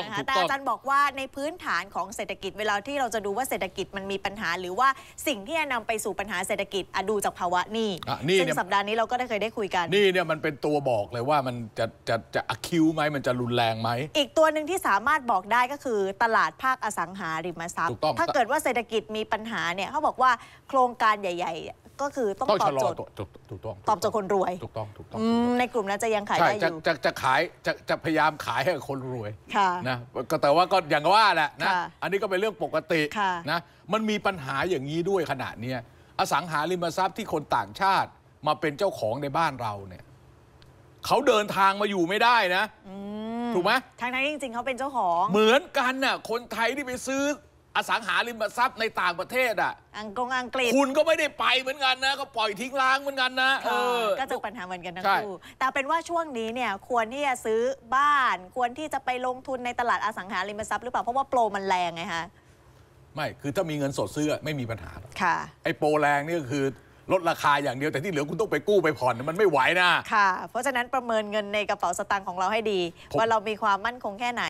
นะคะแต่อาจารย์บอกว่าในพื้นฐานของเศรษฐกิจเวลาที่เราจะดูว่าเศรษฐกิจมันมีปัญหา หรือว่าสิ่งที่จะนำไปสู่ปัญหาเศรษฐกิจอดูจากภาวะนี้ซึ่งสัปดาห์นี้เราก็ได้เคยได้คุยกัน นี่เนี่ยมันเป็นตัวบอกเลยว่ามันจะจะจะอคิวไหมมันจะรุนแรงไหมอีกตัวหนึ่งที่สามารถบอกได้ก็คือตลาดภาคอสังหาริมทรัพย์ ถ้าเกิดว่าเศรษฐกิจมีปัญหาเนี่ยเขาบอกว่าโครงการใหญ่ก็คือต้องตอบโจทย์ถูกต้องตอบโจทย์คนรวยถูกต้องถูกต้องในกลุ่มนั้นจะยังขายได้อยู่จะจะขายจะจะพยายามขายให้คนรวยนะก็แต่ว่าก็อย่างว่าแหละนะอันนี้ก็เป็นเรื่องปกตินะมันมีปัญหาอย่างนี้ด้วยขนาดนี้อสังหาริมทรัพย์ที่คนต่างชาติมาเป็นเจ้าของในบ้านเราเนี่ยเขาเดินทางมาอยู่ไม่ได้นะถูกไหมทางนั้นจริง ๆเขาเป็นเจ้าของเหมือนกันน่ะ คนไทยที่ไปซื้ออสังหาริมทรัพย์ในต่างประเทศอ่ะอังกงอังกฤษ คุณก็ไม่ได้ไปเหมือนกันนะก็ปล่อยทิ้งร้างเหมือนกันนะเออก็จะปัญหาเหมือนกันทั้งคู่แต่เป็นว่าช่วงนี้เนี่ยควรที่จะซื้อบ้านควรที่จะไปลงทุนในตลาดอสังหาริมทรัพย์หรือเปล่าเพราะว่าโปรมันแรงไงฮะไม่คือถ้ามีเงินสดซื้อไม่มีปัญหาค่ะ ไอ้โปรแรงนี่ก็คือลดราคาอย่างเดียวแต่ที่เหลือคุณต้องไปกู้ไปผ่อนมันไม่ไหวนะ ค่ะ เพราะฉะนั้นประเมินเงินในกระเป๋าสตางค์ของเราให้ดี ว่าเรามีความมั่นคงแค่ไหน